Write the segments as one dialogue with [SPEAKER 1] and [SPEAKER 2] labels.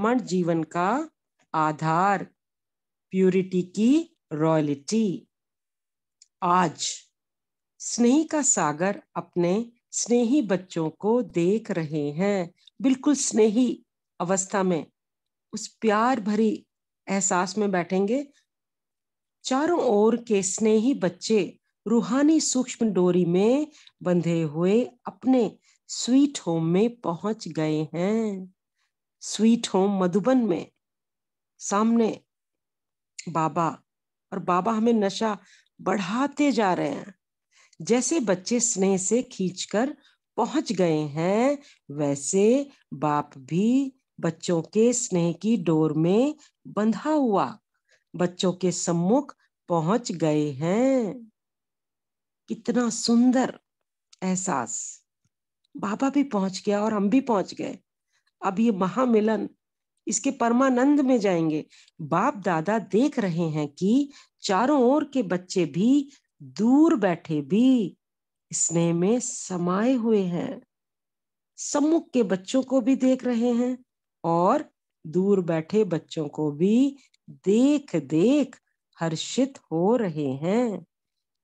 [SPEAKER 1] ब्राह्मण जीवन का आधार प्यूरिटी की रॉयलिटी आज स्नेही का सागर अपने स्नेही बच्चों को देख रहे हैं बिल्कुल स्नेही अवस्था में उस प्यार भरी एहसास में बैठेंगे चारों ओर के स्नेही बच्चे रूहानी सूक्ष्म डोरी में बंधे हुए अपने स्वीट होम में पहुंच गए हैं स्वीट होम मधुबन में सामने बाबा और बाबा हमें नशा बढ़ाते जा रहे हैं जैसे बच्चे स्नेह से खींचकर पहुंच गए हैं वैसे बाप भी बच्चों के स्नेह की डोर में बंधा हुआ बच्चों के सम्मुख पहुंच गए हैं कितना सुंदर एहसास बाबा भी पहुंच गया और हम भी पहुंच गए अब ये महामिलन इसके परमानंद में जाएंगे बाप दादा देख रहे हैं कि चारों ओर के बच्चे भी दूर बैठे भी स्नेह में समाये हुए हैं सम्मुख के बच्चों को भी देख रहे हैं और दूर बैठे बच्चों को भी देख देख हर्षित हो रहे हैं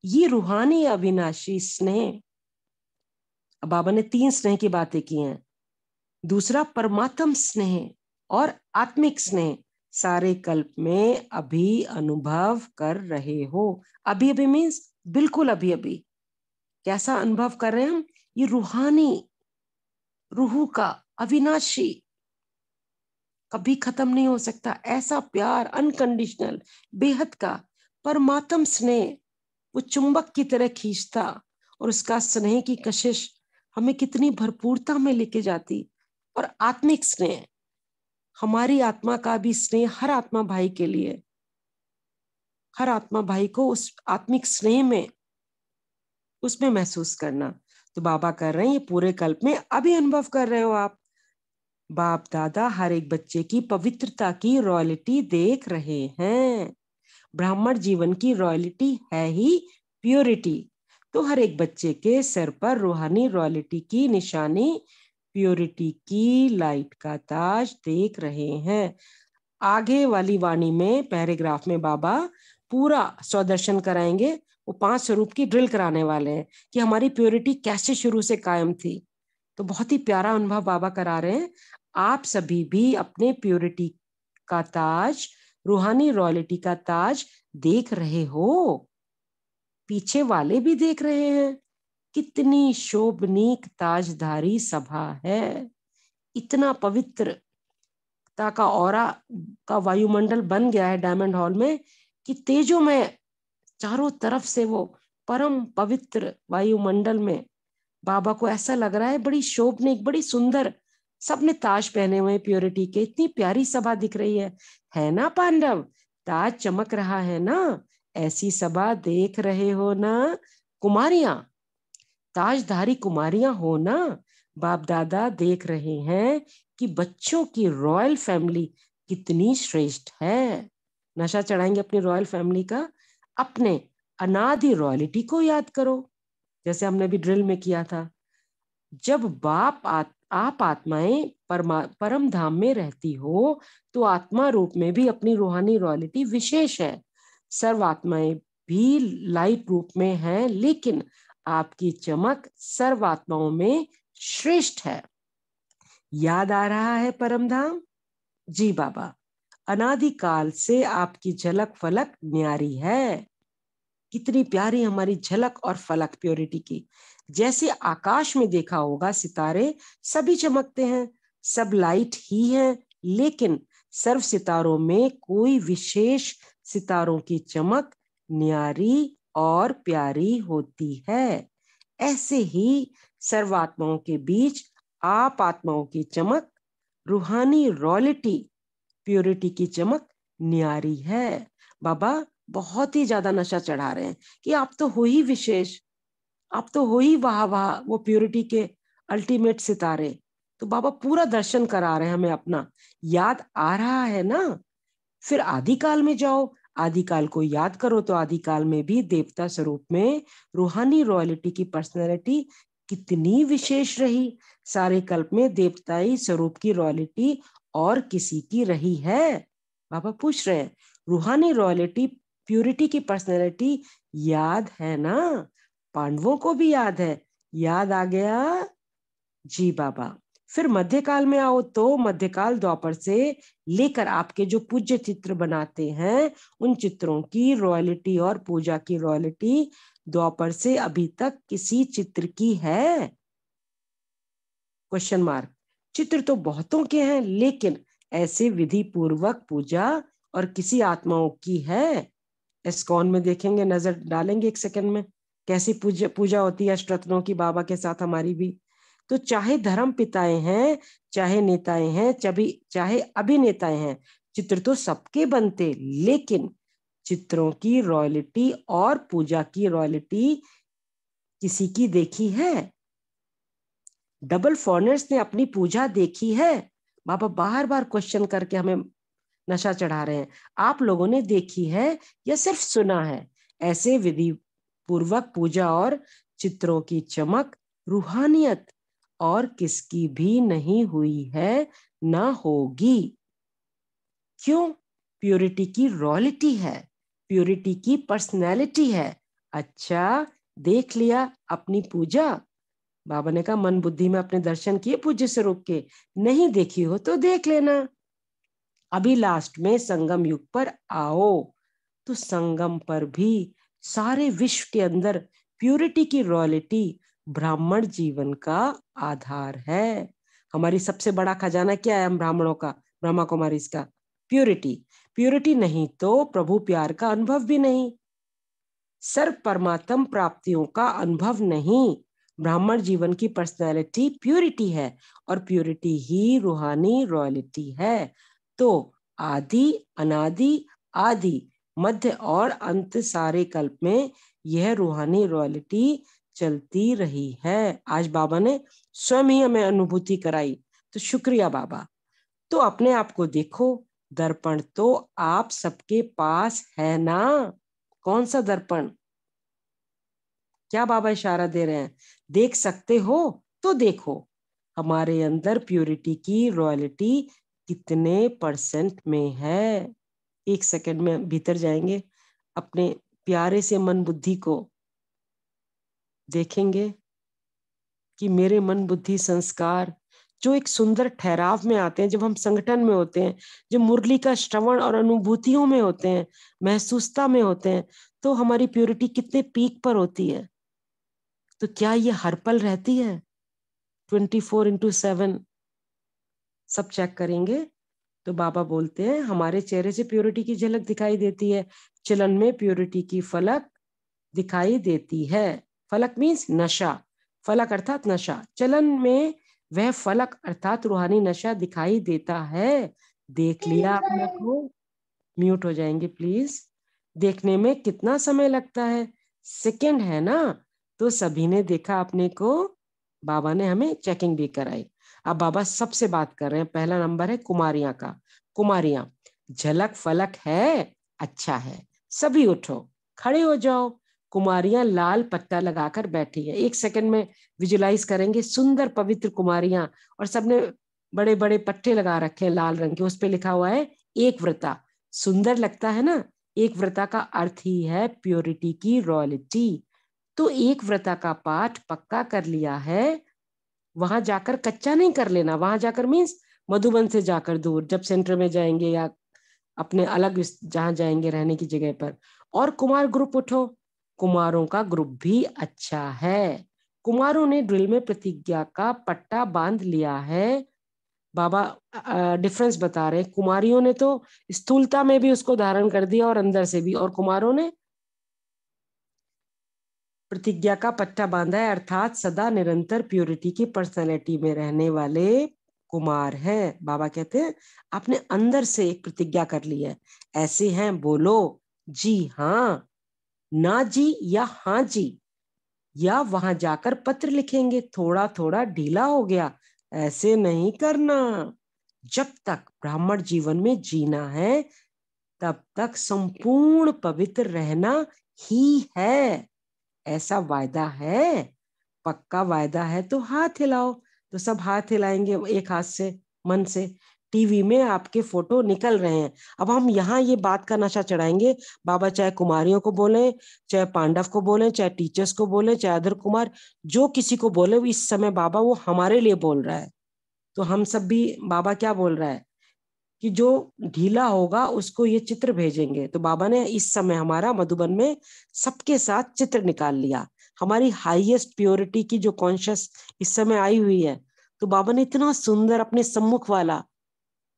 [SPEAKER 1] ये रूहानी अविनाशी स्नेह बाबा ने तीन स्नेह की बातें की हैं दूसरा परमात्म स्नेह और आत्मिक स्नेह सारे कल्प में अभी अनुभव कर रहे हो अभी अभी मीन्स बिल्कुल अभी अभी कैसा अनुभव कर रहे हैं हम ये रूहानी रूह का अविनाशी कभी खत्म नहीं हो सकता ऐसा प्यार अनकंडीशनल बेहद का परमात्म स्नेह वो चुंबक की तरह खींचता और उसका स्नेह की कशिश हमें कितनी भरपूरता में लेके जाती और आत्मिक स्नेह हमारी आत्मा का भी स्नेह हर आत्मा भाई के लिए हर आत्मा भाई को उस आत्मिक स्नेह में उसमें महसूस करना तो बाबा कर रहे हैं ये पूरे कल्प में अभी अनुभव कर रहे हो आप बाप दादा हर एक बच्चे की पवित्रता की रॉयलिटी देख रहे हैं ब्राह्मण जीवन की रॉयलिटी है ही प्योरिटी तो हर एक बच्चे के सर पर रूहानी रॉयलिटी की निशानी प्योरिटी की लाइट का ताज देख रहे हैं आगे वाली वाणी में पैराग्राफ में बाबा पूरा स्वदर्शन कराएंगे वो पांच स्वरूप की ड्रिल कराने वाले हैं कि हमारी प्योरिटी कैसे शुरू से कायम थी तो बहुत ही प्यारा अनुभव बाबा करा रहे हैं आप सभी भी अपने प्योरिटी का ताज रूहानी रॉयलिटी का ताज देख रहे हो पीछे वाले भी देख रहे हैं कितनी शोभनीक ताजधारी सभा है इतना पवित्र ता का और का वायुमंडल बन गया है डायमंड हॉल में कि तेजो में चारों तरफ से वो परम पवित्र वायुमंडल में बाबा को ऐसा लग रहा है बड़ी शोभनीक बड़ी सुंदर सबने ताज पहने हुए प्योरिटी के इतनी प्यारी सभा दिख रही है है ना पांडव ताज चमक रहा है ना ऐसी सभा देख रहे हो ना कुमारियां ताजधारी कुमारियां हो ना बाप दादा देख रहे हैं कि बच्चों की रॉयल फैमिली कितनी श्रेष्ठ है नशा चढ़ाएंगे अपनी रॉयल फैमिली का अपने अनादि रॉयलिटी को याद करो जैसे हमने भी ड्रिल में किया था जब बाप आ आप आत्माएं परमा परम धाम में रहती हो तो आत्मा रूप में भी अपनी रूहानी रॉयलिटी विशेष है सर्व आत्माएं भी लाइट रूप में हैं लेकिन आपकी चमक सर्वात्माओं में श्रेष्ठ है याद आ रहा है परमधाम जी बाबा अनादिकाल से आपकी झलक फलक न्यारी है कितनी प्यारी हमारी झलक और फलक प्योरिटी की जैसे आकाश में देखा होगा सितारे सभी चमकते हैं सब लाइट ही है लेकिन सर्व सितारों में कोई विशेष सितारों की चमक न्यारी और प्यारी होती है ऐसे ही सर्वात्माओं के बीच आप आत्माओं की चमक रूहानी रॉयलिटी प्योरिटी की चमक न्यारी है बाबा बहुत ही ज्यादा नशा चढ़ा रहे हैं कि आप तो हो ही विशेष आप तो हो ही वाह वाह वो प्योरिटी के अल्टीमेट सितारे तो बाबा पूरा दर्शन करा रहे हैं हमें अपना याद आ रहा है ना फिर आदि काल में जाओ आदिकाल को याद करो तो आदिकाल में भी देवता स्वरूप में रूहानी रॉयलिटी की पर्सनैलिटी कितनी विशेष रही सारे कल्प में देवताई स्वरूप की रॉयलिटी और किसी की रही है बाबा पूछ रहे हैं रूहानी रॉयलिटी प्यूरिटी की पर्सनैलिटी याद है ना पांडवों को भी याद है याद आ गया जी बाबा फिर मध्यकाल में आओ तो मध्यकाल द्वापर से लेकर आपके जो पूज्य चित्र बनाते हैं उन चित्रों की रॉयलिटी और पूजा की रॉयलिटी द्वापर से अभी तक किसी चित्र की है क्वेश्चन मार्क चित्र तो बहुतों के हैं लेकिन ऐसे विधि पूर्वक पूजा और किसी आत्माओं की है एस्कॉन में देखेंगे नजर डालेंगे एक सेकंड में कैसी पूजा पूजा होती है अष्टरत्नों की बाबा के साथ हमारी भी तो चाहे धर्म पिताए हैं चाहे नेताएं हैं चाहे चाहे अभिनेताए हैं चित्र तो सबके बनते लेकिन चित्रों की रॉयलिटी और पूजा की रॉयलिटी किसी की देखी है डबल फॉरनर्स ने अपनी पूजा देखी है बाबा बार बार क्वेश्चन करके हमें नशा चढ़ा रहे हैं आप लोगों ने देखी है या सिर्फ सुना है ऐसे विधि पूर्वक पूजा और चित्रों की चमक रूहानियत और किसकी भी नहीं हुई है ना होगी क्यों प्योरिटी की रॉयलिटी है प्योरिटी की पर्सनैलिटी है अच्छा देख लिया अपनी पूजा बाबा ने कहा मन बुद्धि में अपने दर्शन किए पूज्य रोक के नहीं देखी हो तो देख लेना अभी लास्ट में संगम युग पर आओ तो संगम पर भी सारे विश्व के अंदर प्योरिटी की रॉयलिटी ब्राह्मण जीवन का आधार है हमारी सबसे बड़ा खजाना क्या है हम ब्राह्मणों का ब्रह्मा कुमारी का प्योरिटी प्योरिटी नहीं तो प्रभु प्यार का अनुभव भी नहीं सर्व परमात्म प्राप्तियों का अनुभव नहीं ब्राह्मण जीवन की पर्सनैलिटी प्योरिटी है और प्योरिटी ही रूहानी रॉयलिटी है तो आदि अनादि आदि मध्य और अंत सारे कल्प में यह रूहानी रॉयलिटी चलती रही है आज बाबा ने स्वयं ही हमें अनुभूति कराई तो शुक्रिया बाबा तो अपने आप को देखो दर्पण तो आप सबके पास है ना कौन सा दर्पण क्या बाबा इशारा दे रहे हैं देख सकते हो तो देखो हमारे अंदर प्योरिटी की रॉयलिटी कितने परसेंट में है एक सेकंड में भीतर जाएंगे अपने प्यारे से मन बुद्धि को देखेंगे कि मेरे मन बुद्धि संस्कार जो एक सुंदर ठहराव में आते हैं जब हम संगठन में होते हैं जो मुरली का श्रवण और अनुभूतियों में होते हैं महसूसता में होते हैं तो हमारी प्योरिटी कितने पीक पर होती है तो क्या ये हर पल रहती है ट्वेंटी फोर इंटू सेवन सब चेक करेंगे तो बाबा बोलते हैं हमारे चेहरे से प्योरिटी की झलक दिखाई देती है चलन में प्योरिटी की फलक दिखाई देती है फलक मीन्स नशा फलक अर्थात नशा चलन में वह फलक अर्थात रूहानी नशा दिखाई देता है देख लिया आपने को म्यूट हो जाएंगे प्लीज देखने में कितना समय लगता है सेकेंड है ना तो सभी ने देखा अपने को बाबा ने हमें चेकिंग भी कराई अब बाबा सबसे बात कर रहे हैं पहला नंबर है कुमारियां का कुमारियां झलक फलक है अच्छा है सभी उठो खड़े हो जाओ कुमारियां लाल पत्ता लगाकर बैठी है एक सेकंड में विजुलाइज करेंगे सुंदर पवित्र कुमारियां और सबने बड़े बड़े पट्टे लगा रखे हैं लाल रंग के उस पर लिखा हुआ है एक व्रता सुंदर लगता है ना एक व्रता का अर्थ ही है प्योरिटी की रॉयलिटी तो एक व्रता का पाठ पक्का कर लिया है वहां जाकर कच्चा नहीं कर लेना वहां जाकर मीन्स मधुबन से जाकर दूर जब सेंटर में जाएंगे या अपने अलग जहां जाएंगे रहने की जगह पर और कुमार ग्रुप उठो कुमारों का ग्रुप भी अच्छा है कुमारों ने ड्रिल में प्रतिज्ञा का पट्टा बांध लिया है बाबा डिफरेंस बता रहे कुमारियों ने तो स्थूलता में भी उसको धारण कर दिया और अंदर से भी और कुमारों ने प्रतिज्ञा का पट्टा बांधा है अर्थात सदा निरंतर प्योरिटी की पर्सनैलिटी में रहने वाले कुमार है बाबा कहते हैं आपने अंदर से एक प्रतिज्ञा कर ली है ऐसे हैं बोलो जी हाँ ना जी या हाँ जी या वहां जाकर पत्र लिखेंगे थोड़ा थोड़ा ढीला हो गया ऐसे नहीं करना जब तक ब्राह्मण जीवन में जीना है तब तक संपूर्ण पवित्र रहना ही है ऐसा वायदा है पक्का वायदा है तो हाथ हिलाओ तो सब हाथ हिलाएंगे एक हाथ से मन से टीवी में आपके फोटो निकल रहे हैं अब हम यहाँ ये बात का नशा चढ़ाएंगे बाबा चाहे कुमारियों को बोले चाहे पांडव को बोले चाहे टीचर्स को बोले चाहे अधर कुमार जो किसी को बोले इस समय बाबा वो हमारे लिए बोल रहा है तो हम सब भी बाबा क्या बोल रहा है कि जो ढीला होगा उसको ये चित्र भेजेंगे तो बाबा ने इस समय हमारा मधुबन में सबके साथ चित्र निकाल लिया हमारी हाईएस्ट प्योरिटी की जो कॉन्शियस इस समय आई हुई है तो बाबा ने इतना सुंदर अपने सम्मुख वाला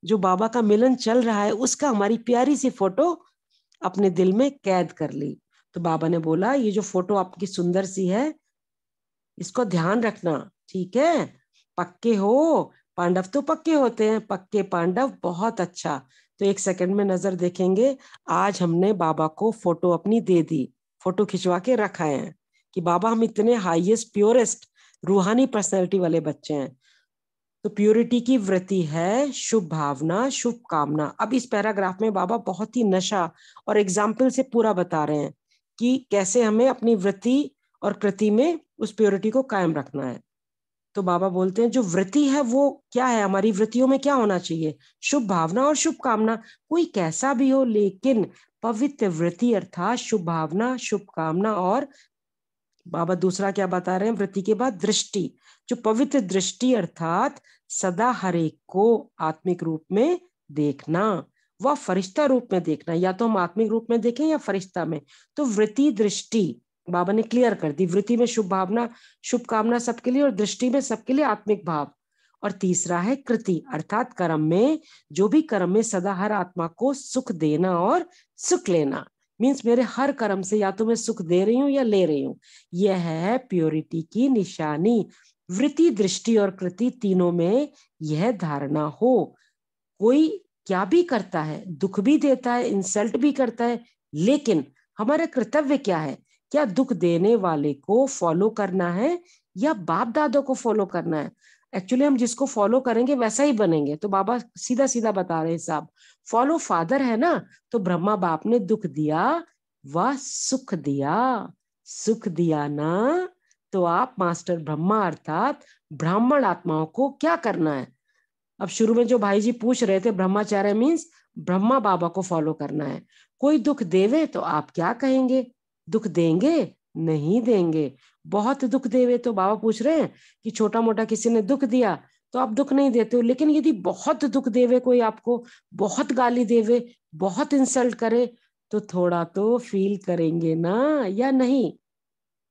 [SPEAKER 1] जो बाबा का मिलन चल रहा है उसका हमारी प्यारी सी फोटो अपने दिल में कैद कर ली तो बाबा ने बोला ये जो फोटो आपकी सुंदर सी है इसको ध्यान रखना ठीक है पक्के हो पांडव तो पक्के होते हैं पक्के पांडव बहुत अच्छा तो एक सेकंड में नजर देखेंगे आज हमने बाबा को फोटो अपनी दे दी फोटो खिंचवा के रखा है कि बाबा हम इतने हाईएस्ट प्योरेस्ट रूहानी पर्सनैलिटी वाले बच्चे हैं तो प्योरिटी की वृत्ति है शुभ भावना शुभ कामना अब इस पैराग्राफ में बाबा बहुत ही नशा और एग्जाम्पल से पूरा बता रहे हैं कि कैसे हमें अपनी वृत्ति और कृति में उस प्योरिटी को कायम रखना है तो बाबा बोलते हैं जो वृत्ति है वो क्या है हमारी वृत्तियों में क्या होना चाहिए शुभ भावना और शुभ कामना कोई कैसा भी हो लेकिन पवित्र वृत्ति अर्थात शुभ भावना शुभ कामना और बाबा दूसरा क्या बता रहे हैं वृत्ति के बाद दृष्टि जो पवित्र दृष्टि अर्थात सदा हरेक को आत्मिक रूप में देखना वह फरिश्ता रूप में देखना या तो हम आत्मिक रूप में देखें या फरिश्ता में तो वृत्ति दृष्टि बाबा ने क्लियर कर दी वृत्ति में शुभ भावना शुभकामना सबके लिए और दृष्टि में सबके लिए आत्मिक भाव और तीसरा है कृति अर्थात कर्म में जो भी कर्म में सदा हर आत्मा को सुख देना और सुख लेना मीन्स मेरे हर कर्म से या तो मैं सुख दे रही हूँ या ले रही हूँ यह है प्योरिटी की निशानी वृत्ति दृष्टि और कृति तीनों में यह धारणा हो कोई क्या भी करता है दुख भी देता है इंसल्ट भी करता है लेकिन हमारा कर्तव्य क्या है क्या दुख देने वाले को फॉलो करना है या बाप दादा को फॉलो करना है एक्चुअली हम जिसको फॉलो करेंगे वैसा ही बनेंगे तो बाबा सीधा सीधा बता रहे हैं साहब फॉलो फादर है ना तो ब्रह्मा बाप ने दुख दिया वह सुख दिया सुख दिया ना तो आप मास्टर ब्रह्मा अर्थात ब्राह्मण आत्माओं को क्या करना है अब शुरू में जो भाई जी पूछ रहे थे ब्रह्माचार्य मीन्स ब्रह्मा बाबा को फॉलो करना है कोई दुख देवे तो आप क्या कहेंगे दुख देंगे नहीं देंगे बहुत दुख देवे तो बाबा पूछ रहे हैं कि छोटा मोटा किसी ने दुख दिया तो आप दुख नहीं देते हो लेकिन यदि बहुत दुख देवे कोई आपको बहुत गाली देवे बहुत इंसल्ट करे तो थोड़ा तो फील करेंगे ना या नहीं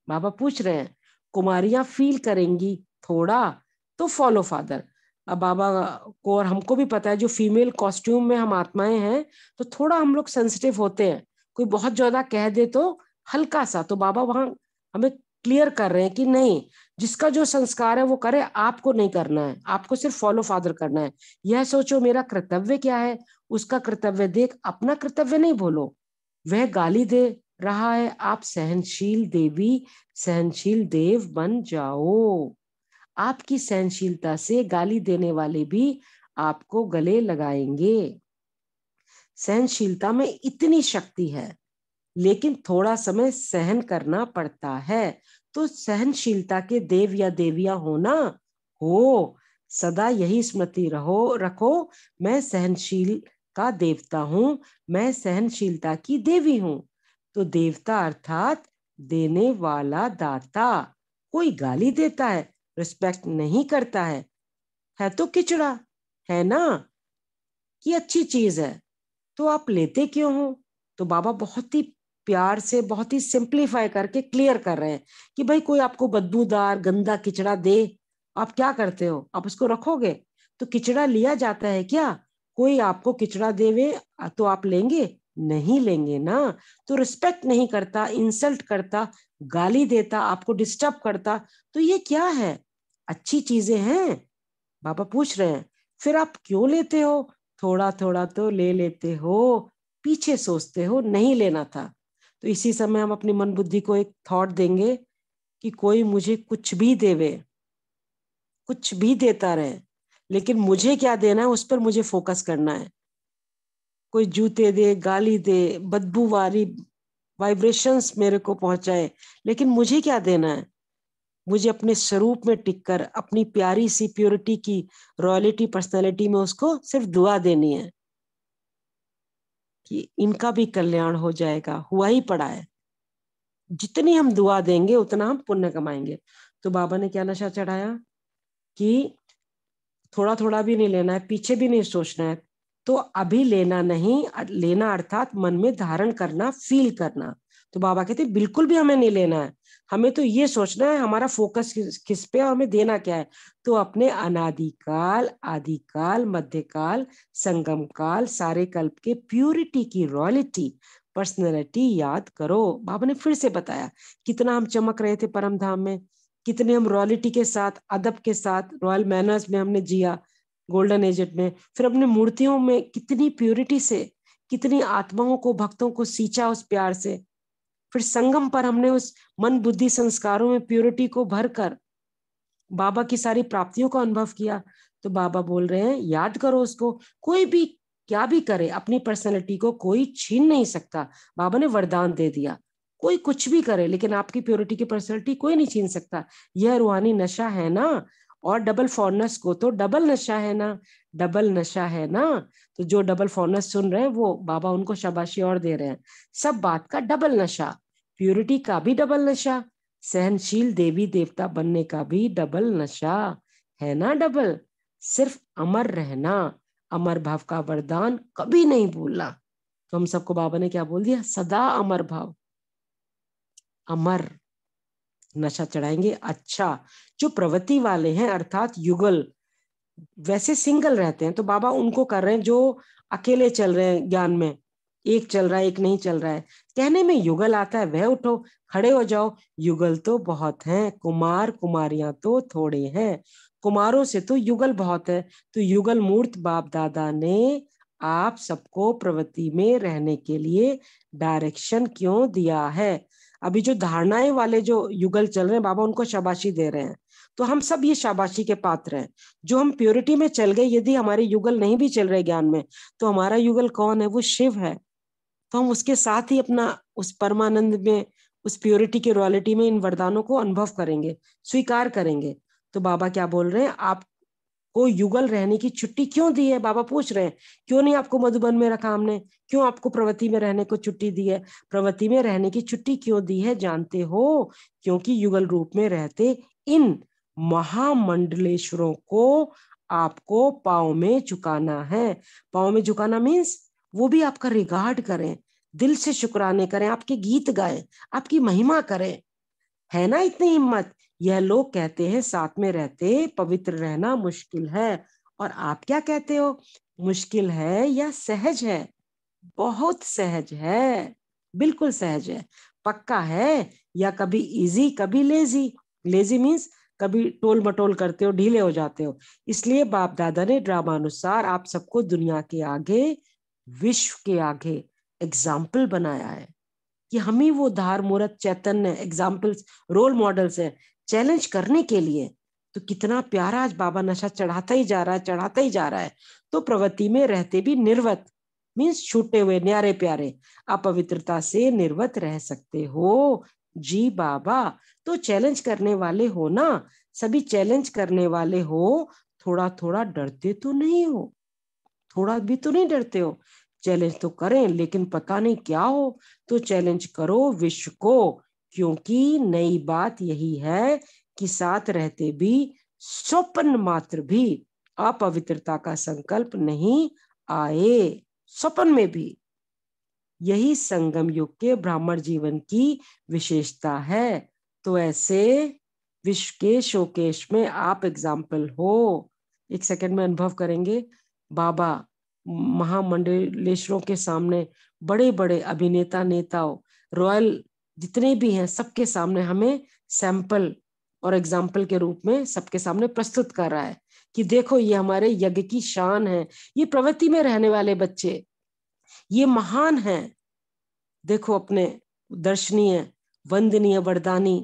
[SPEAKER 1] बाबा पूछ रहे हैं कुमारियां फील करेंगी थोड़ा तो फॉलो फादर अब बाबा को और हमको भी पता है जो फीमेल कॉस्ट्यूम में हम आत्माएं हैं तो थोड़ा हम लोग सेंसिटिव होते हैं कोई बहुत ज्यादा कह दे तो हल्का सा तो बाबा वहां हमें क्लियर कर रहे हैं कि नहीं जिसका जो संस्कार है वो करे आपको नहीं करना है आपको सिर्फ फॉलो फादर करना है यह सोचो मेरा कर्तव्य क्या है उसका कर्तव्य देख अपना कर्तव्य नहीं भूलो वह गाली दे रहा है आप सहनशील देवी सहनशील देव बन जाओ आपकी सहनशीलता से गाली देने वाले भी आपको गले लगाएंगे सहनशीलता में इतनी शक्ति है लेकिन थोड़ा समय सहन करना पड़ता है तो सहनशीलता के देव या देविया होना हो सदा यही स्मृति रहो रखो मैं सहनशील का देवता हूँ मैं सहनशीलता की देवी हूँ तो देवता अर्थात देने वाला दाता कोई गाली देता है रिस्पेक्ट नहीं करता है है तो किचड़ा है ना कि अच्छी चीज है तो आप लेते क्यों हो तो बाबा बहुत ही प्यार से बहुत ही सिंप्लीफाई करके क्लियर कर रहे हैं कि भाई कोई आपको बदबूदार गंदा किचड़ा दे आप क्या करते हो आप उसको रखोगे तो किचड़ा लिया जाता है क्या कोई आपको किचड़ा देवे तो आप लेंगे नहीं लेंगे ना तो रिस्पेक्ट नहीं करता इंसल्ट करता गाली देता आपको डिस्टर्ब करता तो ये क्या है अच्छी चीजें हैं बाबा पूछ रहे हैं फिर आप क्यों लेते हो थोड़ा थोड़ा तो ले लेते हो पीछे सोचते हो नहीं लेना था तो इसी समय हम अपनी मन बुद्धि को एक थॉट देंगे कि कोई मुझे कुछ भी देवे कुछ भी देता रहे लेकिन मुझे क्या देना है उस पर मुझे फोकस करना है कोई जूते दे गाली दे बदबू वाली वाइब्रेशंस मेरे को पहुंचाए लेकिन मुझे क्या देना है मुझे अपने स्वरूप में टिककर अपनी प्यारी सी प्योरिटी की रॉयलिटी पर्सनैलिटी में उसको सिर्फ दुआ देनी है कि इनका भी कल्याण हो जाएगा हुआ ही पड़ा है जितनी हम दुआ देंगे उतना हम पुण्य कमाएंगे तो बाबा ने क्या नशा चढ़ाया कि थोड़ा थोड़ा भी नहीं लेना है पीछे भी नहीं सोचना है तो अभी लेना नहीं लेना अर्थात मन में धारण करना फील करना तो बाबा कहते बिल्कुल भी हमें नहीं लेना है हमें तो ये सोचना है हमारा फोकस किस, पे और हमें देना क्या है तो अपने अनादिकाल आदिकाल मध्यकाल संगम काल सारे कल्प के प्यूरिटी की रॉयलिटी पर्सनैलिटी याद करो बाबा ने फिर से बताया कितना हम चमक रहे थे परम धाम में कितने हम रॉयलिटी के साथ अदब के साथ रॉयल मैनर्स में हमने जिया गोल्डन एज में फिर अपने मूर्तियों में कितनी प्योरिटी से कितनी आत्माओं को भक्तों को सींचा उस प्यार से फिर संगम पर हमने उस मन बुद्धि संस्कारों में प्योरिटी को भर कर बाबा की सारी प्राप्तियों का अनुभव किया तो बाबा बोल रहे हैं याद करो उसको कोई भी क्या भी करे अपनी पर्सनैलिटी को कोई छीन नहीं सकता बाबा ने वरदान दे दिया कोई कुछ भी करे लेकिन आपकी प्योरिटी की पर्सनैलिटी कोई नहीं छीन सकता यह रूहानी नशा है ना और डबल फॉरनर्स को तो डबल नशा है ना डबल नशा है ना तो जो डबल फॉरनर्स सुन रहे हैं वो बाबा उनको शाबाशी और दे रहे हैं सब बात का डबल नशा प्यूरिटी का भी डबल नशा सहनशील देवी देवता बनने का भी डबल नशा है ना डबल सिर्फ अमर रहना अमर भाव का वरदान कभी नहीं भूलना तो हम सबको बाबा ने क्या बोल दिया सदा अमर भाव अमर नशा चढ़ाएंगे अच्छा जो प्रवृत्ति वाले हैं अर्थात युगल वैसे सिंगल रहते हैं तो बाबा उनको कर रहे हैं जो अकेले चल रहे हैं ज्ञान में एक चल रहा है एक नहीं चल रहा है कहने में युगल आता है वह उठो खड़े हो जाओ युगल तो बहुत हैं कुमार कुमारियां तो थोड़े हैं कुमारों से तो युगल बहुत है तो युगल मूर्त बाप दादा ने आप सबको प्रवृत्ति में रहने के लिए डायरेक्शन क्यों दिया है अभी जो धारणाएं वाले जो युगल चल रहे हैं बाबा उनको शाबाशी दे रहे हैं तो हम सब ये शाबाशी के पात्र हैं जो हम प्योरिटी में चल गए यदि हमारे युगल नहीं भी चल रहे ज्ञान में तो हमारा युगल कौन है वो शिव है तो हम उसके साथ ही अपना उस परमानंद में उस प्योरिटी की रॉयलिटी में इन वरदानों को अनुभव करेंगे स्वीकार करेंगे तो बाबा क्या बोल रहे हैं आप को युगल रहने की छुट्टी क्यों दी है बाबा पूछ रहे हैं क्यों नहीं आपको मधुबन में रखा हमने क्यों आपको प्रवृत्ति में रहने को छुट्टी दी है प्रवृति में रहने की छुट्टी क्यों दी है जानते हो क्योंकि युगल रूप में रहते इन महामंडलेश्वरों को आपको पाओ में झुकाना है पाओ में झुकाना मीन्स वो भी आपका रिगार्ड करें दिल से शुक्राने करें आपके गीत गाएं आपकी महिमा करें है ना इतनी हिम्मत यह लोग कहते हैं साथ में रहते पवित्र रहना मुश्किल है और आप क्या कहते हो मुश्किल है या सहज है बहुत सहज है बिल्कुल सहज है पक्का है या कभी इजी कभी लेजी लेजी मीन्स कभी टोल मटोल करते हो ढीले हो जाते हो इसलिए बाप दादा ने ड्रामा अनुसार आप सबको दुनिया के आगे विश्व के आगे एग्जाम्पल बनाया है कि हम ही वो धार मूर्त चैतन्य एग्जाम्पल्स रोल मॉडल्स हैं चैलेंज करने के लिए तो कितना प्यारा आज बाबा नशा चढ़ाता ही जा रहा है चढ़ाता ही जा रहा है तो प्रवृत्ति में रहते भी निर्वत मीन्स छूटे हुए न्यारे प्यारे अपवित्रता से निर्वत रह सकते हो जी बाबा तो चैलेंज करने वाले हो ना सभी चैलेंज करने वाले हो थोड़ा थोड़ा डरते तो नहीं हो थोड़ा भी तो नहीं डरते हो चैलेंज तो करें लेकिन पता नहीं क्या हो तो चैलेंज करो विश्व को क्योंकि नई बात यही है कि साथ रहते भी स्वप्न मात्र भी अपवित्रता का संकल्प नहीं आए स्वप्न में भी यही संगम युग के ब्राह्मण जीवन की विशेषता है तो ऐसे विश्व के शोकेश में आप एग्जाम्पल हो एक सेकंड में अनुभव करेंगे बाबा महामंडलेश्वरों के सामने बड़े बड़े अभिनेता नेताओं रॉयल जितने भी हैं सबके सामने हमें सैंपल और एग्जाम्पल के रूप में सबके सामने प्रस्तुत कर रहा है कि देखो ये हमारे यज्ञ की शान है ये प्रवृत्ति में रहने वाले बच्चे ये महान है देखो अपने दर्शनीय वंदनीय वरदानी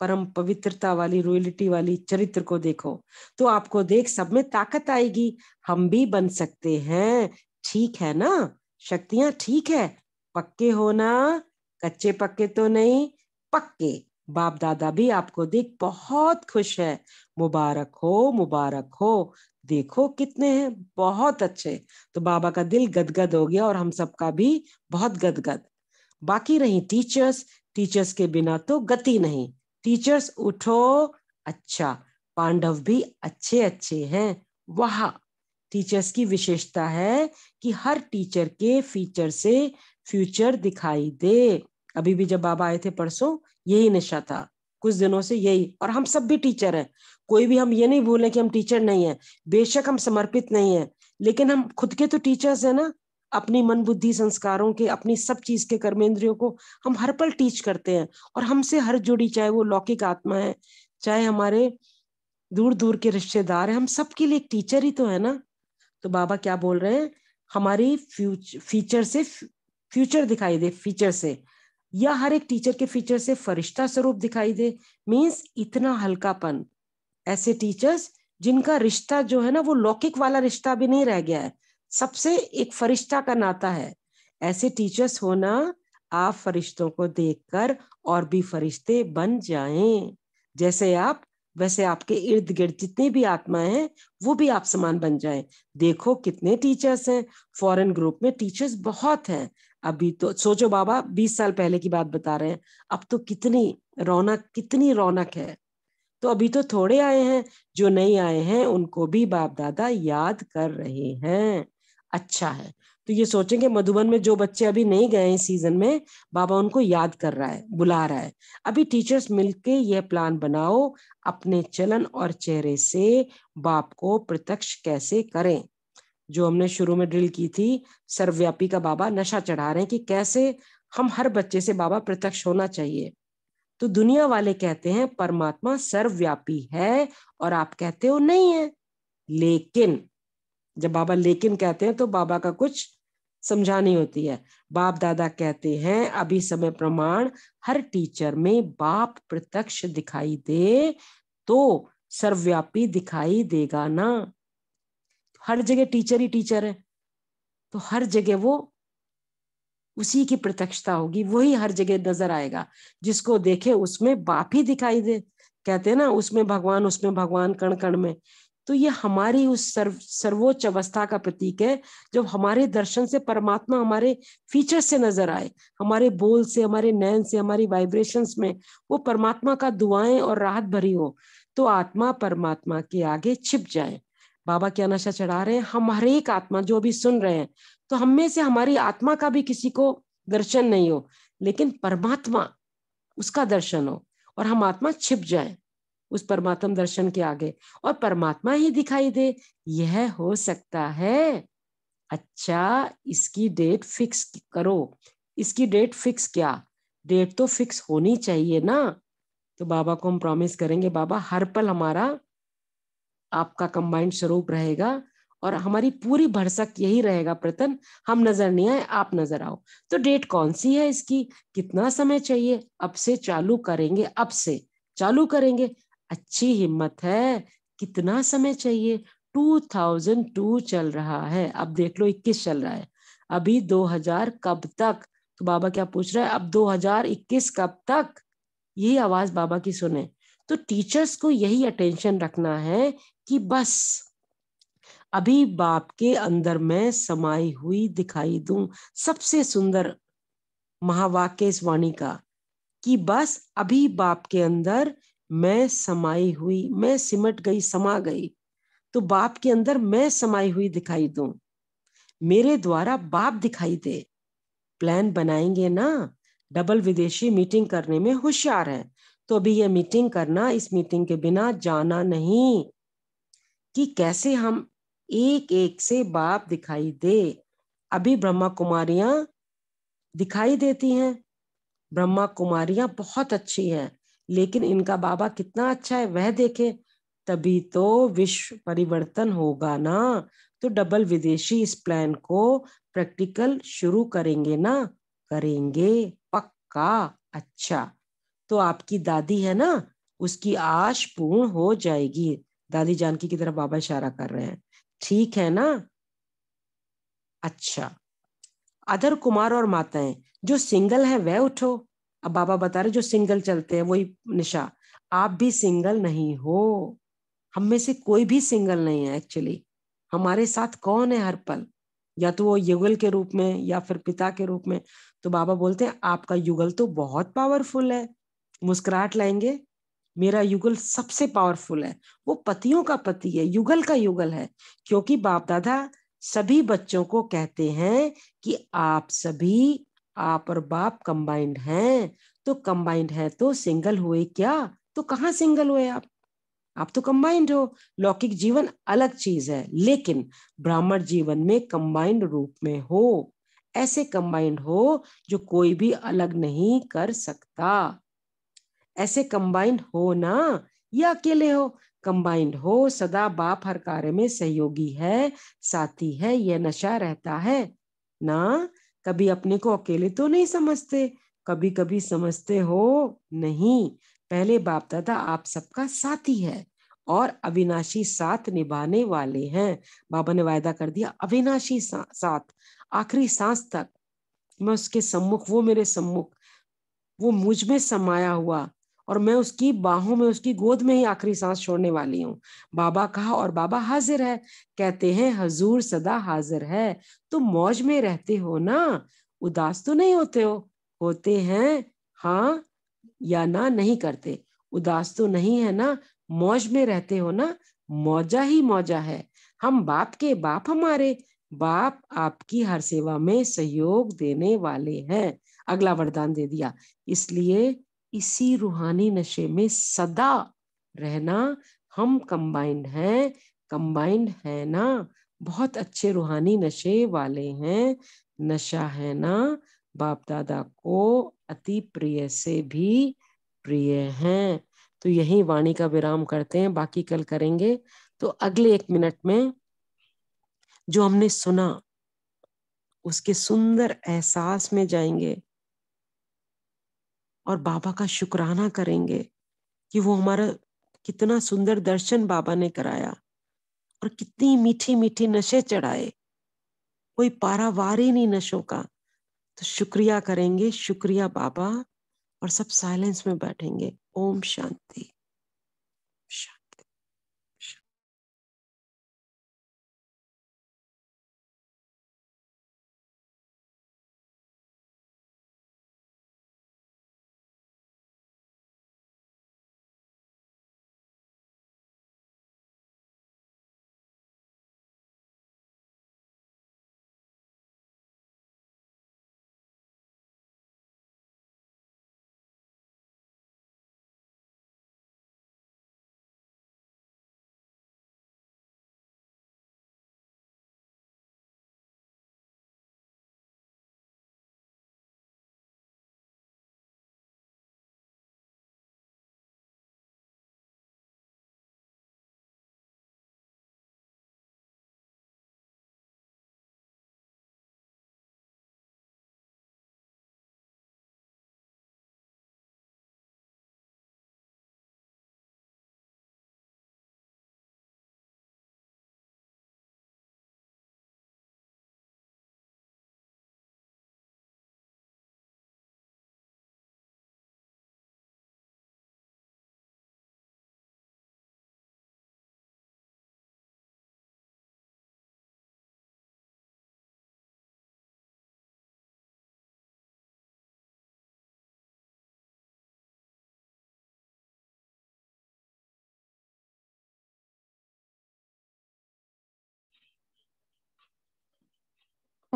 [SPEAKER 1] परम पवित्रता वाली रोयलिटी वाली चरित्र को देखो तो आपको देख सब में ताकत आएगी हम भी बन सकते हैं ठीक है ना शक्तियां ठीक है पक्के होना कच्चे पक्के तो नहीं पक्के बाप दादा भी आपको देख बहुत खुश है मुबारक हो मुबारक हो देखो कितने हैं बहुत अच्छे तो बाबा का दिल गदगद हो गया और हम सबका भी बहुत गदगद बाकी रही टीचर्स टीचर्स के बिना तो गति नहीं टीचर्स उठो अच्छा पांडव भी अच्छे अच्छे हैं वाह टीचर्स की विशेषता है कि हर टीचर के फीचर से फ्यूचर दिखाई दे अभी भी जब बाबा आए थे परसों यही नशा था कुछ दिनों से यही और हम सब भी टीचर हैं कोई भी हम ये नहीं भूलें कि हम टीचर नहीं है बेशक हम समर्पित नहीं है लेकिन हम खुद के तो टीचर्स हैं ना अपनी मन बुद्धि संस्कारों के अपनी सब चीज के कर्मेंद्रियों को हम हर पल टीच करते हैं और हमसे हर जुड़ी चाहे वो लौकिक आत्मा है चाहे हमारे दूर दूर के रिश्तेदार हैं हम सबके लिए एक टीचर ही तो है ना तो बाबा क्या बोल रहे हैं हमारी फ्यूचर फीचर से फ्यूचर दिखाई दे फीचर से या हर एक टीचर के फीचर से फरिश्ता स्वरूप दिखाई दे मीन्स इतना हल्कापन ऐसे टीचर्स जिनका रिश्ता जो है ना वो लौकिक वाला रिश्ता भी नहीं रह गया है सबसे एक फरिश्ता का नाता है ऐसे टीचर्स होना आप फरिश्तों को देखकर और भी फरिश्ते बन जाएं जैसे आप वैसे आपके इर्द गिर्द जितनी भी आत्मा हैं वो भी आप समान बन जाएं देखो कितने टीचर्स हैं फॉरेन ग्रुप में टीचर्स बहुत हैं अभी तो सोचो बाबा बीस साल पहले की बात बता रहे हैं अब तो कितनी रौनक कितनी रौनक है तो अभी तो थोड़े आए हैं जो नहीं आए हैं उनको भी बाप दादा याद कर रहे हैं अच्छा है तो ये सोचेंगे मधुबन में जो बच्चे अभी नहीं गए हैं सीजन में बाबा उनको याद कर रहा है बुला रहा है अभी टीचर्स मिलके यह प्लान बनाओ अपने चलन और चेहरे से बाप को प्रत्यक्ष कैसे करें जो हमने शुरू में ड्रिल की थी सर्वव्यापी का बाबा नशा चढ़ा रहे हैं कि कैसे हम हर बच्चे से बाबा प्रत्यक्ष होना चाहिए तो दुनिया वाले कहते हैं परमात्मा सर्वव्यापी है और आप कहते हो नहीं है लेकिन जब बाबा लेकिन कहते हैं तो बाबा का कुछ समझानी होती है बाप दादा कहते हैं अभी समय प्रमाण हर टीचर में बाप प्रत्यक्ष दिखाई दे तो सर्वव्यापी दिखाई देगा ना हर जगह टीचर ही टीचर है तो हर जगह वो उसी की प्रत्यक्षता होगी वही हर जगह नजर आएगा जिसको देखे उसमें बाप ही दिखाई दे कहते हैं ना उसमें भगवान उसमें भगवान कण कण में तो ये हमारी उस सर्व सर्वोच्च अवस्था का प्रतीक है जब हमारे दर्शन से परमात्मा हमारे फीचर से नजर आए हमारे बोल से हमारे नयन से हमारी वाइब्रेशंस में वो परमात्मा का दुआएं और राहत भरी हो तो आत्मा परमात्मा के आगे छिप जाए बाबा क्या नशा चढ़ा रहे हैं हम हर एक आत्मा जो भी सुन रहे हैं तो हम में से हमारी आत्मा का भी किसी को दर्शन नहीं हो लेकिन परमात्मा उसका दर्शन हो और हम आत्मा छिप जाए उस परमात्मा दर्शन के आगे और परमात्मा ही दिखाई दे यह हो सकता है अच्छा इसकी डेट फिक्स करो इसकी डेट फिक्स क्या डेट तो फिक्स होनी चाहिए ना तो बाबा को हम प्रॉमिस करेंगे बाबा हर पल हमारा आपका कंबाइंड स्वरूप रहेगा और हमारी पूरी भरसक यही रहेगा प्रतन हम नजर नहीं आए आप नजर आओ तो डेट कौन सी है इसकी कितना समय चाहिए अब से चालू करेंगे अब से चालू करेंगे अच्छी हिम्मत है कितना समय चाहिए 2002 चल रहा है अब देख लो 21 चल रहा है अभी 2000 कब तक तो बाबा क्या पूछ रहा है अब 2021 कब तक यही आवाज बाबा की सुने तो टीचर्स को यही अटेंशन रखना है कि बस अभी बाप के अंदर मैं समाई हुई दिखाई दूं सबसे सुंदर महावाक्य इस वाणी का कि बस अभी बाप के अंदर मैं समाई हुई मैं सिमट गई समा गई तो बाप के अंदर मैं समाई हुई दिखाई दूं मेरे द्वारा बाप दिखाई दे प्लान बनाएंगे ना डबल विदेशी मीटिंग करने में होशियार है तो अभी ये मीटिंग करना इस मीटिंग के बिना जाना नहीं कि कैसे हम एक एक से बाप दिखाई दे अभी ब्रह्मा कुमारियां दिखाई देती हैं ब्रह्मा कुमारियां बहुत अच्छी हैं लेकिन इनका बाबा कितना अच्छा है वह देखे तभी तो विश्व परिवर्तन होगा ना तो डबल विदेशी इस प्लान को प्रैक्टिकल शुरू करेंगे ना करेंगे पक्का अच्छा तो आपकी दादी है ना उसकी आश पूर्ण हो जाएगी दादी जानकी की तरफ बाबा इशारा कर रहे हैं ठीक है ना अच्छा अदर कुमार और माताएं जो सिंगल है वह उठो अब बाबा बता रहे जो सिंगल चलते हैं वही निशा आप भी सिंगल नहीं हो हम में से कोई भी सिंगल नहीं है एक्चुअली हमारे साथ कौन है हर पल या तो वो युगल के रूप में या फिर पिता के रूप में तो बाबा बोलते हैं आपका युगल तो बहुत पावरफुल है मुस्कुराहट लाएंगे मेरा युगल सबसे पावरफुल है वो पतियों का पति है युगल का युगल है क्योंकि बाप दादा सभी बच्चों को कहते हैं कि आप सभी आप और बाप कंबाइंड हैं तो कंबाइंड है तो सिंगल हुए क्या तो कहाँ सिंगल हुए आप आप तो कंबाइंड हो लौकिक जीवन अलग चीज है लेकिन ब्राह्मण जीवन में कंबाइंड रूप में हो ऐसे कंबाइंड हो जो कोई भी अलग नहीं कर सकता ऐसे कंबाइंड हो ना या अकेले हो कंबाइंड हो सदा बाप हर कार्य में सहयोगी है साथी है यह नशा रहता है ना कभी अपने को अकेले तो नहीं समझते कभी कभी समझते हो नहीं पहले बाप दादा आप सबका साथी है और अविनाशी साथ निभाने वाले हैं बाबा ने वायदा कर दिया अविनाशी सा, साथ आखिरी सांस तक मैं उसके सम्मुख वो मेरे सम्मुख वो मुझ में समाया हुआ और मैं उसकी बाहों में उसकी गोद में ही आखिरी सांस छोड़ने वाली हूँ बाबा कहा और बाबा हाजिर है कहते हैं हजूर सदा हाजिर है तुम मौज में रहते हो ना उदास तो नहीं होते हो होते हैं हाँ या ना नहीं करते उदास तो नहीं है ना मौज में रहते हो ना मौजा ही मौजा है हम बाप के बाप हमारे बाप आपकी हर सेवा में सहयोग देने वाले हैं अगला वरदान दे दिया इसलिए इसी रूहानी नशे में सदा रहना हम कंबाइंड हैं कंबाइंड है ना बहुत अच्छे रूहानी नशे वाले हैं नशा है ना बाप दादा को अति प्रिय से भी प्रिय हैं तो यही वाणी का विराम करते हैं बाकी कल करेंगे तो अगले एक मिनट में जो हमने सुना उसके सुंदर एहसास में जाएंगे और बाबा का शुक्राना करेंगे कि वो हमारा कितना सुंदर दर्शन बाबा ने कराया और कितनी मीठी मीठी नशे चढ़ाए कोई पारावार ही नहीं नशों का तो शुक्रिया करेंगे शुक्रिया बाबा
[SPEAKER 2] और सब साइलेंस में बैठेंगे ओम शांति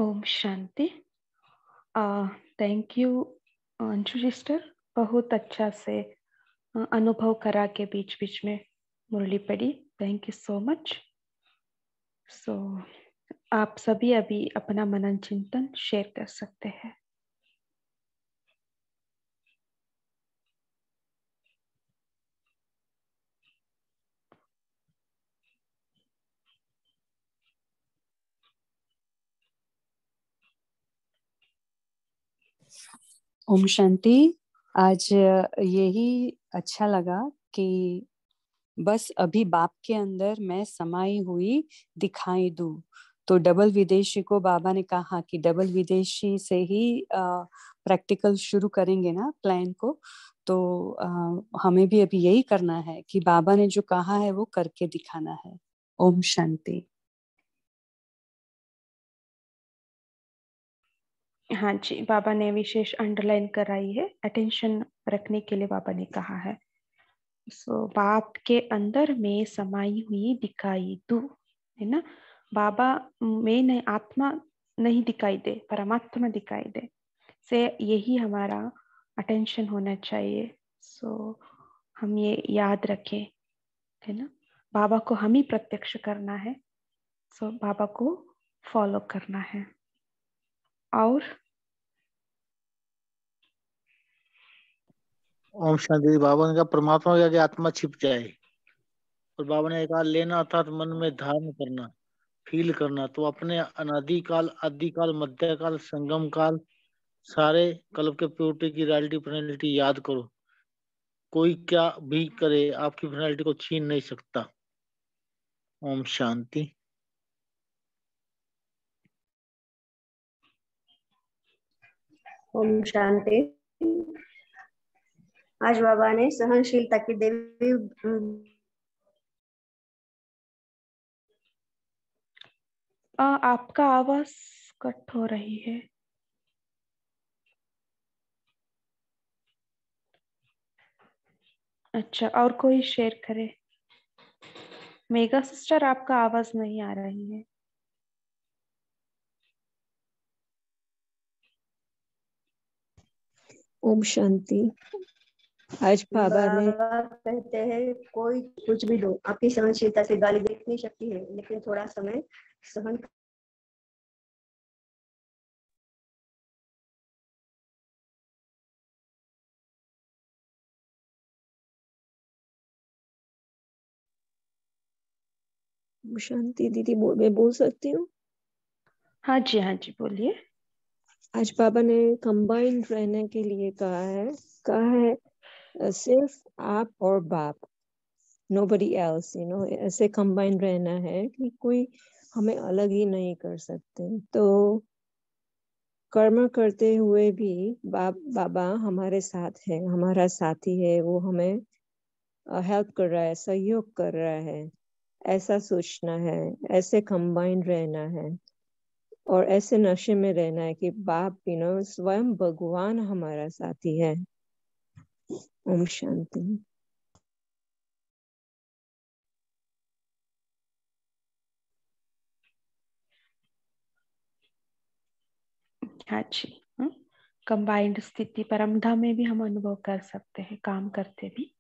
[SPEAKER 3] ओम शांति थैंक यू अंशु सिस्टर बहुत अच्छा से अनुभव करा के बीच बीच में मुरली पड़ी thank you so much so आप सभी अभी अपना मनन चिंतन शेयर कर सकते हैं ओम शांति आज यही अच्छा लगा कि बस अभी बाप के अंदर मैं समाई हुई दिखाई दू तो डबल विदेशी को बाबा ने कहा कि डबल विदेशी से ही प्रैक्टिकल शुरू करेंगे ना प्लान को तो आ, हमें भी अभी यही करना है कि बाबा ने जो कहा है वो करके दिखाना है
[SPEAKER 2] ओम शांति
[SPEAKER 3] हाँ जी बाबा ने विशेष अंडरलाइन कराई है अटेंशन रखने के लिए बाबा ने कहा है सो so, बाप के अंदर में समाई हुई दिखाई दू है ना बाबा में नहीं आत्मा नहीं दिखाई दे परमात्मा दिखाई दे से यही हमारा अटेंशन होना चाहिए सो so, हम ये याद रखें है ना बाबा को हम ही प्रत्यक्ष करना है सो so, बाबा को फॉलो करना है
[SPEAKER 4] और ओम शांति बाबा ने कहा परमात्मा के आगे आत्मा छिप जाए और बाबा ने कहा लेना अर्थात मन में धारण करना फील करना तो अपने अनादिकाल आदिकाल मध्यकाल संगम काल सारे कल्प के प्योरिटी की रियलिटी पर्सनैलिटी याद करो कोई क्या भी करे आपकी पर्सनैलिटी को छीन नहीं सकता ओम शांति
[SPEAKER 5] ओम शांति आज बाबा ने सहनशीलता की देवी
[SPEAKER 3] आ, आपका आवाज कट हो रही है अच्छा और कोई शेयर करे मेगा सिस्टर आपका आवाज नहीं आ रही है
[SPEAKER 5] ओम शांति आज बाबा ने कहते हैं कोई कुछ भी दो आपकी
[SPEAKER 2] सहनशीलता से गाली देख नहीं सकती है लेकिन थोड़ा समय सहन शांति दीदी बोल मैं बोल सकती हूँ हाँ जी
[SPEAKER 5] हाँ जी बोलिए आज बाबा ने कंबाइंड रहने के लिए कहा है कहा है सिर्फ आप और बाप nobody else you know ऐसे कंबाइंड रहना है कि कोई हमें अलग ही नहीं कर सकते तो कर्म करते हुए भी बाप बाबा हमारे साथ है हमारा साथी है वो हमें हेल्प कर रहा है सहयोग कर रहा है ऐसा सोचना है ऐसे कंबाइंड रहना है और ऐसे नशे में रहना है कि बाप यू नो स्वयं भगवान हमारा साथी है
[SPEAKER 2] ओम शांति
[SPEAKER 3] कंबाइंड हाँ हाँ। स्थिति परमधा में भी हम अनुभव कर सकते हैं काम करते भी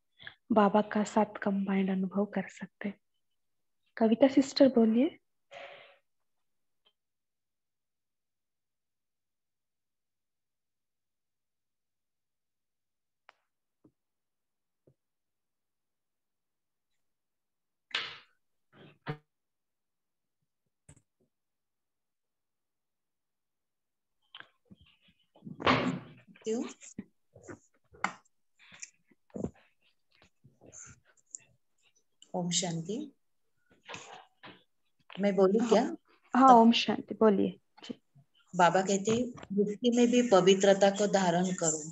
[SPEAKER 3] बाबा का साथ कंबाइंड अनुभव कर सकते हैं कविता सिस्टर बोलिए
[SPEAKER 2] you. ओम शांति मैं बोलू क्या
[SPEAKER 3] हाँ ओम शांति बोलिए
[SPEAKER 2] बाबा कहते युक्ति में भी पवित्रता को धारण करो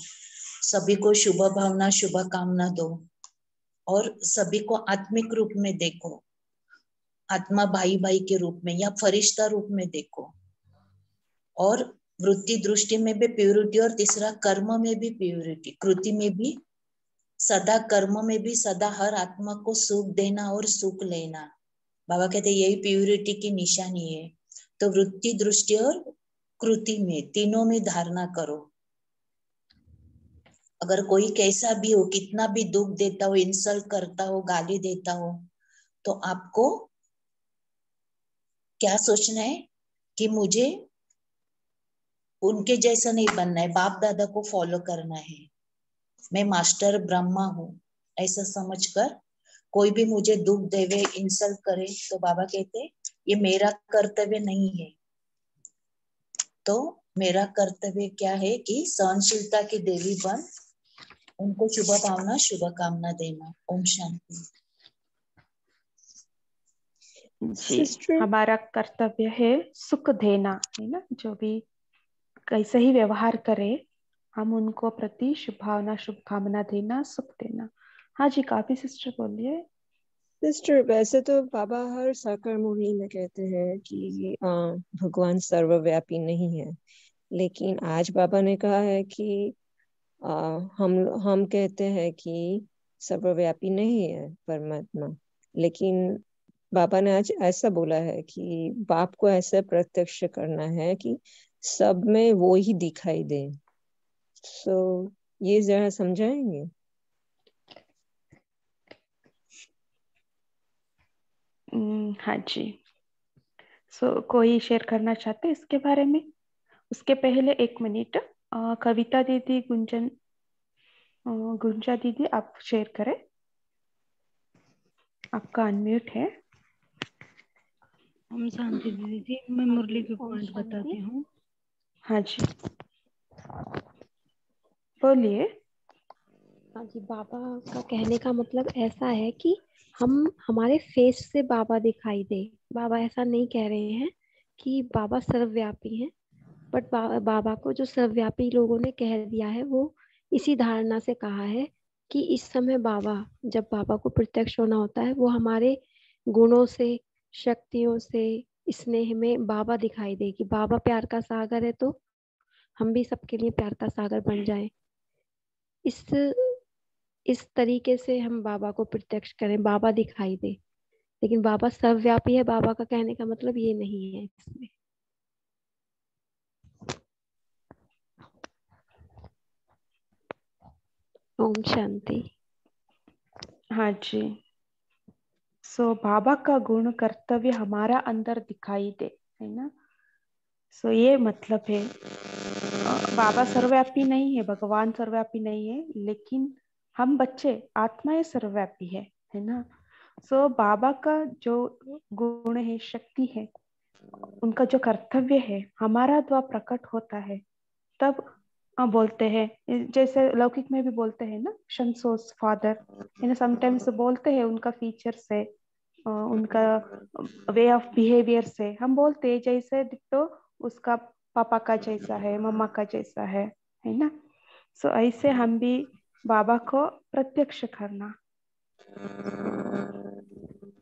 [SPEAKER 2] सभी को शुभ भावना शुभ कामना दो और सभी को आत्मिक रूप में देखो आत्मा भाई भाई के रूप में या फरिश्ता रूप में देखो और वृत्ति दृष्टि में भी प्योरिटी और तीसरा कर्म में भी प्योरिटी कृति में भी सदा कर्म में भी सदा हर आत्मा को सुख देना और सुख लेना बाबा कहते यही प्योरिटी की निशानी है तो वृत्ति दृष्टि और कृति में तीनों में धारणा करो अगर कोई कैसा भी हो कितना भी दुख देता हो इंसल्ट करता हो गाली देता हो तो आपको क्या सोचना है कि मुझे उनके जैसा नहीं बनना है बाप दादा को फॉलो करना है मैं मास्टर ब्रह्मा हूँ ऐसा समझकर कोई भी मुझे दुख देवे इंसल्ट करे तो बाबा कहते ये मेरा कर्तव्य नहीं है तो मेरा कर्तव्य क्या है कि सहनशीलता की देवी बन उनको शुभ भावना शुभ कामना देना ओम शांति
[SPEAKER 3] हमारा कर्तव्य है सुख देना है ना जो भी कैसे ही व्यवहार करे हम उनको प्रति शुभ भावना
[SPEAKER 5] शुभकामना देना सुख देना हाँ जी काफी सिस्टर बोलिए सिस्टर वैसे तो बाबा हर मोहिनी में कहते हैं कि भगवान सर्वव्यापी नहीं है लेकिन आज बाबा ने कहा है कि आ, हम हम कहते हैं कि सर्वव्यापी नहीं है परमात्मा लेकिन बाबा ने आज ऐसा बोला है कि बाप को ऐसा प्रत्यक्ष करना है कि सब में वो ही दिखाई दे सो so, ये जरा समझाएंगे
[SPEAKER 3] हम्म, हाँ जी सो so, कोई शेयर करना चाहते है इसके बारे में उसके पहले एक मिनट कविता दीदी गुंजन गुंजा दीदी आप शेयर करें आपका अनम्यूट है हम शांति दीदी जी मैं मुरली के पॉइंट बताती हूँ हाँ जी बोलिए हाँ जी बाबा का कहने का मतलब ऐसा है कि हम हमारे फेस
[SPEAKER 5] से बाबा दिखाई दे बाबा ऐसा नहीं कह रहे हैं कि बाबा सर्वव्यापी हैं बट बा, बाबा को जो सर्वव्यापी लोगों ने कह दिया है वो इसी धारणा से कहा है कि इस समय बाबा जब बाबा को प्रत्यक्ष होना होता है वो हमारे गुणों से शक्तियों से इसमें हमें बाबा दिखाई दे कि बाबा प्यार
[SPEAKER 3] का सागर है तो हम भी सबके लिए प्यार का सागर बन जाए इस इस तरीके से हम बाबा को प्रत्यक्ष करें बाबा दिखाई दे
[SPEAKER 5] लेकिन बाबा सर्वव्यापी है बाबा का कहने का मतलब ये नहीं है इसमें
[SPEAKER 3] ओम शांति हाँ जी सो बाबा का गुण कर्तव्य हमारा अंदर दिखाई दे है ना सो ये मतलब है बाबा सर्वव्यापी नहीं है भगवान सर्वव्यापी नहीं है लेकिन हम बच्चे आत्माएं सर्वव्यापी है है ना सो बाबा का जो गुण है शक्ति है उनका जो कर्तव्य है हमारा द्वा प्रकट होता है तब बोलते हैं जैसे लौकिक में भी बोलते हैं ना शमसोस फादर है ना समटाइम्स बोलते हैं उनका फीचर से उनका वे ऑफ बिहेवियर से हम बोलते जैसे तो उसका पापा का जैसा है मम्मा का जैसा है है ना सो so, ऐसे हम भी बाबा को प्रत्यक्ष करना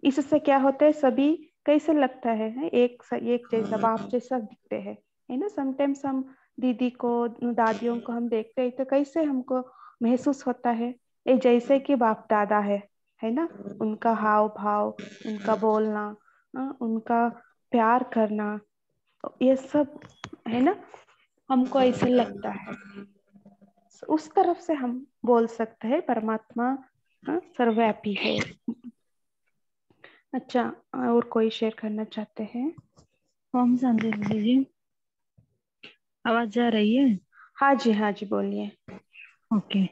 [SPEAKER 3] इससे क्या होता है सभी कैसे लगता है, है? एक एक जैसा बाप जैसा दिखते हैं है ना समटाइम्स हम दीदी को दादियों को हम देखते हैं तो कैसे हमको महसूस होता है ये जैसे कि बाप दादा है है ना हम्म। उनका हाव भाव उनका हम्म। बोलना उनका प्यार करना तो ये सब है ना हमको ऐसे लगता है उस तरफ से हम बोल सकते हैं परमात्मा सर्वव्यापी है अच्छा और कोई शेयर करना चाहते हैं हम जी आवाज जा रही है हाँ जी हाँ जी बोलिए ओके okay.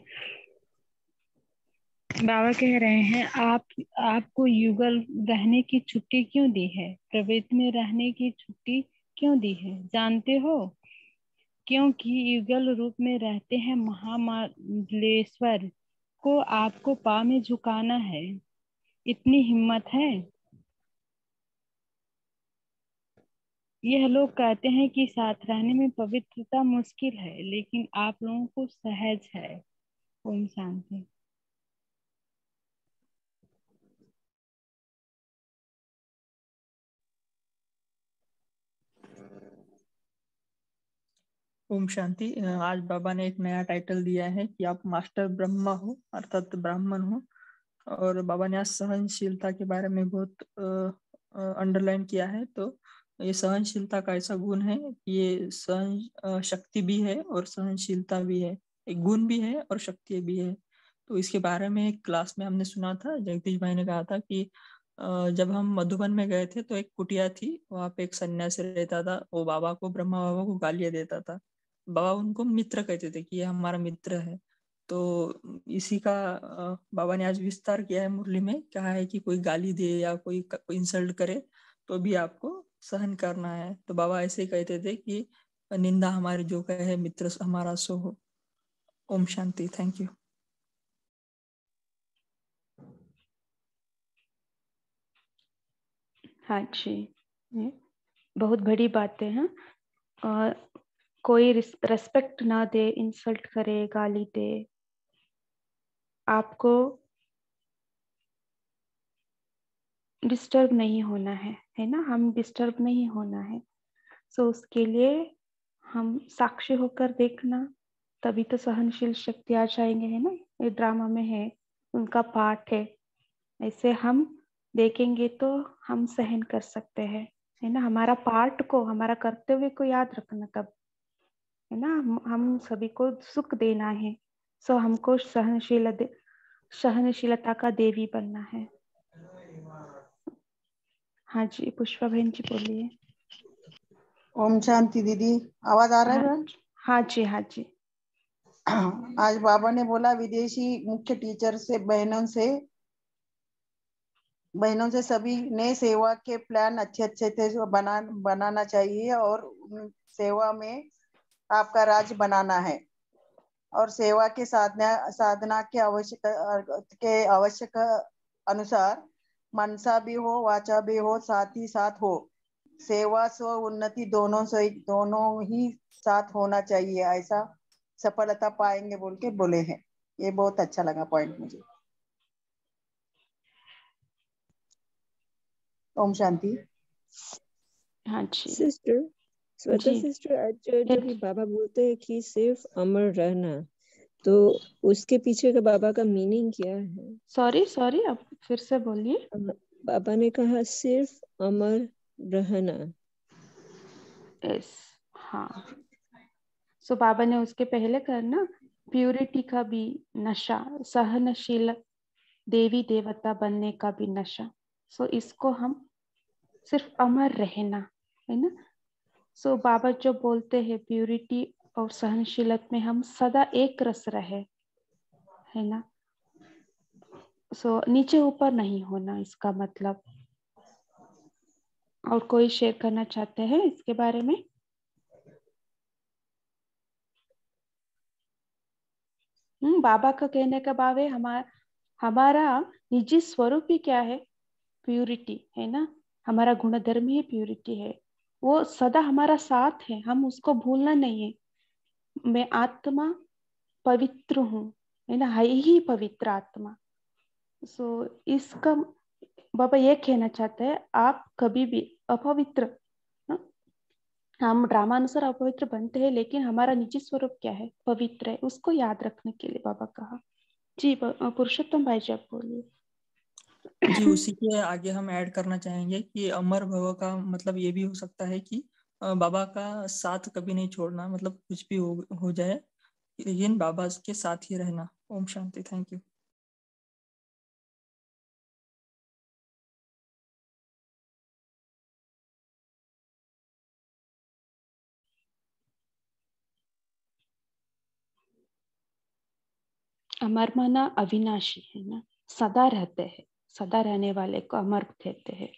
[SPEAKER 3] बाबा कह रहे हैं आप आपको युगल रहने की छुट्टी क्यों दी है प्रवृत्ति में रहने की छुट्टी क्यों दी है जानते हो क्योंकि युगल रूप में रहते हैं महामालेश्वर को आपको पा में झुकाना है इतनी हिम्मत है यह लोग कहते हैं कि साथ रहने में पवित्रता मुश्किल है लेकिन आप लोगों को सहज है ओम
[SPEAKER 2] शांति
[SPEAKER 4] ओम शांति आज बाबा ने एक नया टाइटल दिया है कि आप मास्टर ब्रह्मा हो अर्थात ब्राह्मण हो और बाबा ने आज सहनशीलता के बारे में बहुत अंडरलाइन किया है तो ये सहनशीलता का ऐसा गुण है कि ये सहन शक्ति भी है और सहनशीलता भी है एक गुण भी है और शक्ति भी है तो इसके बारे में एक क्लास में हमने सुना था जगदीश भाई ने कहा था कि जब हम मधुबन में गए थे तो एक कुटिया थी वहाँ पे एक सन्यासी रहता था वो बाबा को ब्रह्मा बाबा को गालियाँ देता था बाबा उनको मित्र कहते थे कि ये हमारा मित्र है तो इसी का बाबा ने आज विस्तार किया है मुरली में कहा है कि कोई गाली दे या कोई, इंसल्ट करे तो भी आपको सहन करना है तो बाबा ऐसे कहते थे कि निंदा हमारे जो कहे मित्र हमारा सो हो ओम शांति थैंक यू
[SPEAKER 3] हाँ जी बहुत बड़ी बातें हैं और कोई रेस्पेक्ट ना दे इंसल्ट करे गाली दे आपको डिस्टर्ब नहीं होना है है ना हम डिस्टर्ब नहीं होना है सो so, उसके लिए हम साक्षी होकर देखना तभी तो सहनशील शक्ति आ जाएंगे है ना ये ड्रामा में है उनका पार्ट है ऐसे हम देखेंगे तो हम सहन कर सकते हैं है ना हमारा पार्ट को हमारा कर्तव्य को याद रखना तब है ना हम, हम सभी को सुख देना है सो हमको सहनशील सहनशीलता का देवी बनना है हाँ जी पुष्पा बहन जी बोलिए ओम शांति दीदी आवाज आ रहा है हाँ, हाँ जी हाँ जी आज बाबा ने बोला विदेशी मुख्य टीचर से बहनों से बहनों से सभी ने सेवा के प्लान अच्छे अच्छे थे बना बनाना चाहिए और सेवा में आपका राज्य बनाना है और सेवा के साधना साधना के आवश्यक के आवश्यक अनुसार मनसा भी हो वाचा भी हो साथ ही साथ हो सेवा स्व उन्नति दोनों से दोनों ही साथ होना चाहिए ऐसा सफलता पाएंगे बोल के बोले हैं ये बहुत अच्छा लगा पॉइंट मुझे
[SPEAKER 5] ओम शांति हाँ जी सिस्टर स्वतः सिस्टर भी बाबा बोलते हैं कि सिर्फ अमर रहना तो उसके पीछे का बाबा का मीनिंग क्या है सॉरी सॉरी आप फिर से बोलिए बाबा ने कहा सिर्फ अमर रहना यस
[SPEAKER 3] हाँ सो so, बाबा ने उसके पहले करना प्यूरिटी का भी नशा सहनशील देवी देवता बनने का भी नशा सो so, इसको हम सिर्फ अमर रहना है ना सो so, बाबा जो बोलते हैं प्यूरिटी और सहनशीलत में हम सदा एक रस रहे है ना सो so, नीचे ऊपर नहीं होना इसका मतलब और कोई शेयर करना चाहते हैं इसके बारे में हम्म, बाबा का कहने का बाबे हमारा हमारा निजी स्वरूप ही क्या है प्यूरिटी है ना हमारा गुणधर्म ही प्यूरिटी है वो सदा हमारा साथ है हम उसको भूलना नहीं है मैं आत्मा पवित्र हूँ है ना है ही पवित्र आत्मा सो so, इसका बाबा ये कहना चाहते हैं आप कभी भी अपवित्र हाँ? हम ड्रामानुसार अपवित्र बनते हैं लेकिन हमारा निजी स्वरूप क्या है पवित्र है उसको याद रखने के लिए बाबा कहा जी पुरुषोत्तम भाई जी आप बोलिए
[SPEAKER 4] जी उसी के आगे हम ऐड करना चाहेंगे कि अमर भव का मतलब ये भी हो सकता है कि बाबा का साथ कभी नहीं छोड़ना मतलब कुछ भी हो, हो जाए लेकिन बाबा के साथ ही रहना ओम शांति थैंक यू
[SPEAKER 3] अमर माना अविनाशी है ना सदा रहते हैं सदा रहने वाले को अमर कहते हैं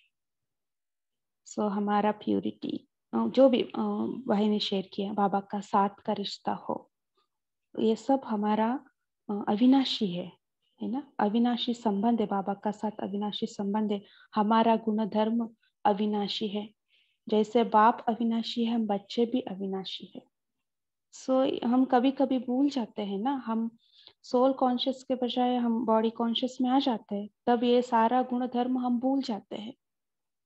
[SPEAKER 3] सो so, हमारा प्यूरिटी जो भी भाई ने शेयर किया बाबा का साथ का रिश्ता हो ये सब हमारा अविनाशी है है ना अविनाशी संबंध है बाबा का साथ अविनाशी संबंध है हमारा गुण धर्म अविनाशी है जैसे बाप अविनाशी है हम बच्चे भी अविनाशी है सो so, हम कभी कभी भूल जाते हैं ना हम सोल कॉन्शियस के बजाय हम बॉडी कॉन्शियस में आ जाते हैं तब ये सारा गुण धर्म हम भूल जाते हैं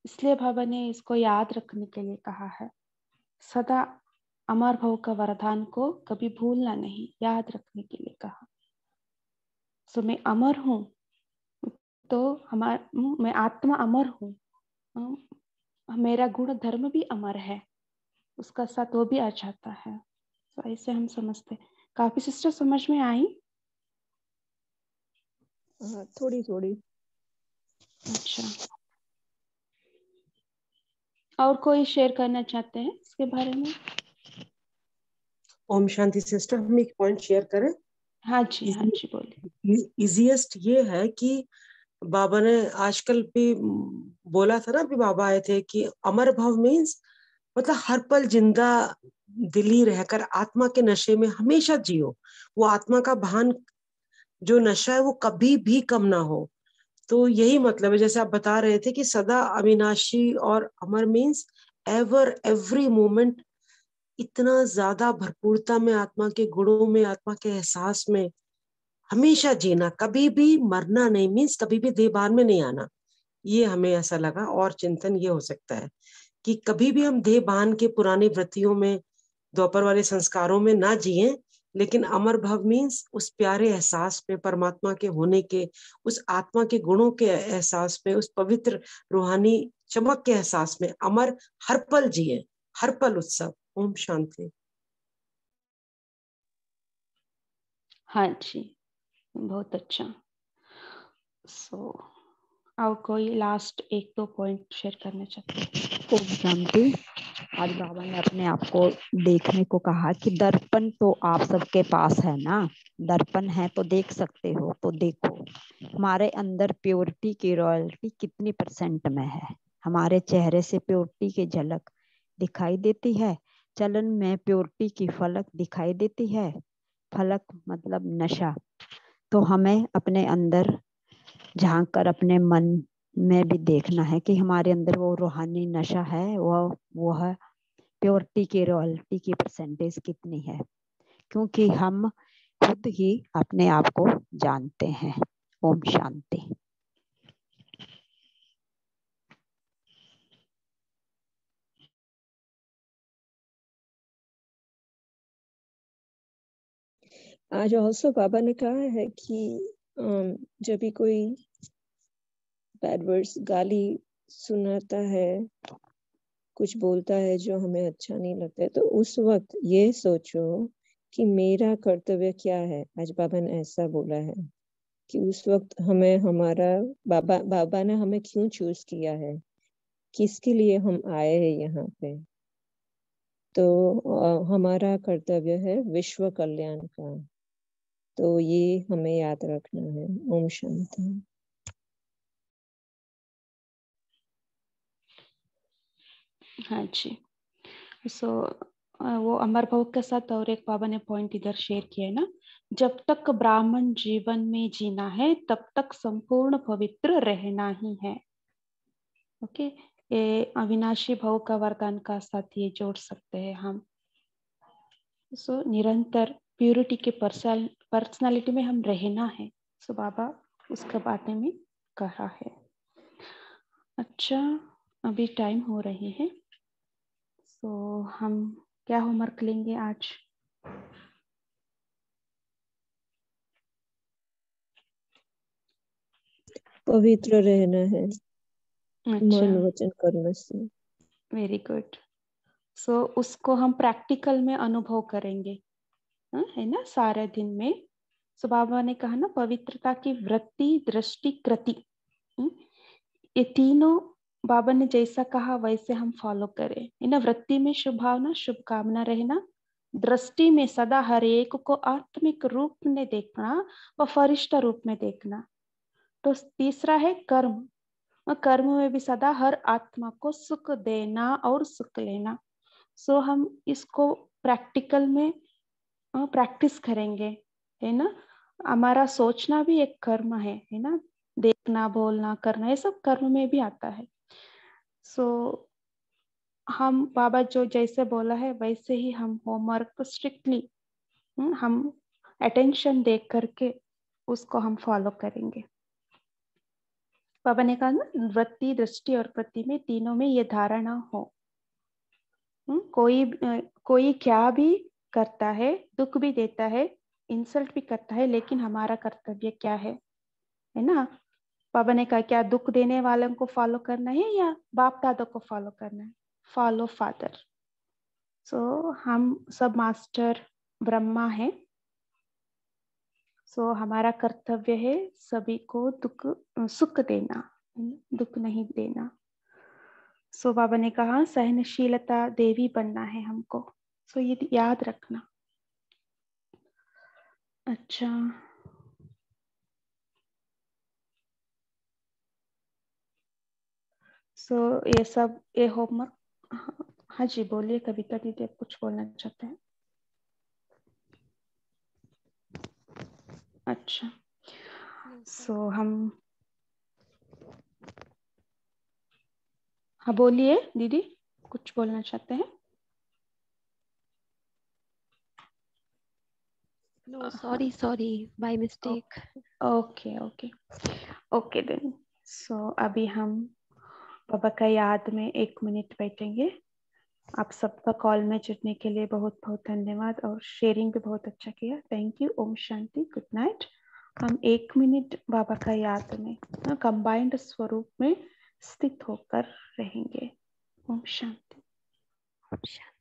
[SPEAKER 3] इसलिए बाबा ने इसको याद रखने के लिए कहा है सदा अमर भव का वरदान को कभी भूलना नहीं याद रखने के लिए कहा सो मैं अमर हूँ तो हमार मैं आत्मा अमर हूँ मेरा गुण धर्म भी अमर है उसका साथ वो भी आ जाता है तो ऐसे हम समझते काफ़ी सिस्टर समझ में आई
[SPEAKER 5] हाँ, थोड़ी थोड़ी अच्छा
[SPEAKER 3] और कोई शेयर करना चाहते हैं इसके बारे में
[SPEAKER 1] ओम शांति सिस्टर हम एक पॉइंट शेयर करें हाँ जी हाँ जी बोलिए इजीएस्ट e- ये है कि बाबा ने आजकल भी बोला था ना भी बाबा आए थे कि अमर भाव मीन्स मतलब हर पल जिंदा दिली रहकर आत्मा के नशे में हमेशा जियो वो आत्मा का भान जो नशा है वो कभी भी कम ना हो तो यही मतलब है जैसे आप बता रहे थे कि सदा अविनाशी और अमर मीन्स एवर एवरी मोमेंट इतना ज्यादा भरपूरता में आत्मा के गुणों में आत्मा के एहसास में हमेशा जीना कभी भी मरना नहीं मीन्स कभी भी देबार में नहीं आना ये हमें ऐसा लगा और चिंतन ये हो सकता है कि कभी भी हम देह बांध के पुराने वृत्तियों में दोपहर वाले संस्कारों में ना जिए लेकिन अमर भव मीन्स उस प्यारे एहसास पे परमात्मा के होने के उस आत्मा के गुणों के एहसास पे उस पवित्र रूहानी चमक के एहसास में अमर हर पल जिए हर पल उत्सव ओम शांति हाँ जी
[SPEAKER 3] बहुत अच्छा सो so... कोई लास्ट एक दो पॉइंट शेयर करना चाहते
[SPEAKER 5] ओम शांति आज बाबा ने अपने आप को देखने को कहा कि दर्पण तो आप सबके पास है ना दर्पण है तो देख सकते हो तो देखो हमारे अंदर प्योरिटी की रॉयल्टी कितनी परसेंट में है हमारे चेहरे से प्योरिटी की झलक दिखाई देती है चलन में प्योरिटी की फलक दिखाई देती है फलक मतलब नशा तो हमें अपने अंदर झांक कर अपने मन મે બી દેખના હે કે હમારે અંદર વો રોહાનિ નશા હે વો વો હે પ્યોરટી કે રેશી કે પરસેન્ટેજ કિતની હે ક્યોકી હમ ખુદ હી અપને આપકો
[SPEAKER 2] જાનતે હે ઓમ શાંતિ આજ ઓલસો બાબાને કહા હે
[SPEAKER 5] કે જબી કોઈ बैड वर्ड्स गाली सुनाता है कुछ बोलता है जो हमें अच्छा नहीं लगता है तो उस वक्त ये सोचो कि मेरा कर्तव्य क्या है आज बाबा ने ऐसा बोला है कि उस वक्त हमें हमारा बाबा बाबा ने हमें क्यों चूज किया है किसके लिए हम आए हैं यहाँ पे तो हमारा कर्तव्य है विश्व कल्याण का तो ये हमें याद रखना है ओम शांति हाँ जी सो so, वो
[SPEAKER 3] अमर भाव के साथ और एक बाबा ने पॉइंट इधर शेयर किया है ना जब तक ब्राह्मण जीवन में जीना है तब तक संपूर्ण पवित्र रहना ही है ओके ये अविनाशी भाव का वरदान का साथ ये जोड़ सकते हैं हम सो so, निरंतर प्योरिटी के पर्सनल पर्सनालिटी में हम रहना है सो so, बाबा उसके बारे में कहा है अच्छा अभी टाइम हो रही है सो तो so, हम क्या होमवर्क
[SPEAKER 5] लेंगे आज पवित्र रहना है अच्छा। मन वचन करने से वेरी गुड सो उसको हम प्रैक्टिकल
[SPEAKER 3] में अनुभव करेंगे हा? है ना सारे दिन में सो बाबा ने कहा ना पवित्रता की वृत्ति दृष्टि कृति हम्म, ये तीनों बाबा ने जैसा कहा वैसे हम फॉलो करें इन वृत्ति में शुभ भावना शुभकामना रहना दृष्टि में सदा हर एक को आत्मिक रूप में देखना व फरिष्ठ रूप में देखना तो तीसरा है कर्म कर्म में भी सदा हर आत्मा को सुख देना और सुख लेना सो हम इसको प्रैक्टिकल में प्रैक्टिस करेंगे है ना हमारा सोचना भी एक कर्म है है ना देखना बोलना करना ये सब कर्म में भी आता है सो so, हम बाबा जो जैसे बोला है वैसे ही हम होमवर्क को स्ट्रिक्टली हम अटेंशन देख करके उसको हम फॉलो करेंगे बाबा ने कहा ना वृत्ति दृष्टि और प्रति में तीनों में ये धारणा हो हम्म, कोई कोई क्या भी करता है दुख भी देता है इंसल्ट भी करता है लेकिन हमारा कर्तव्य क्या है है ना बाबा ने कहा क्या दुख देने वालों को फॉलो करना है या बाप दादा को फॉलो करना है फॉलो फादर सो so, हम सब मास्टर ब्रह्मा है सो so, हमारा कर्तव्य है सभी को दुख सुख देना दुख नहीं देना सो so, बाबा ने कहा सहनशीलता देवी बनना है हमको सो so, ये याद रखना अच्छा सो तो so, ये सब ये होमवर्क हाँ जी बोलिए कविता दीदी आप कुछ बोलना चाहते हैं अच्छा सो so, हम हाँ बोलिए दीदी कुछ बोलना चाहते हैं no sorry sorry by mistake okay okay okay then so अभी हम बाबा का याद में एक मिनट बैठेंगे आप सबका कॉल में जुड़ने के लिए बहुत बहुत धन्यवाद और शेयरिंग भी बहुत अच्छा किया थैंक यू ओम शांति गुड नाइट हम एक मिनट बाबा का याद में कंबाइंड हाँ, स्वरूप में स्थित होकर रहेंगे ओम शांति ओम शांति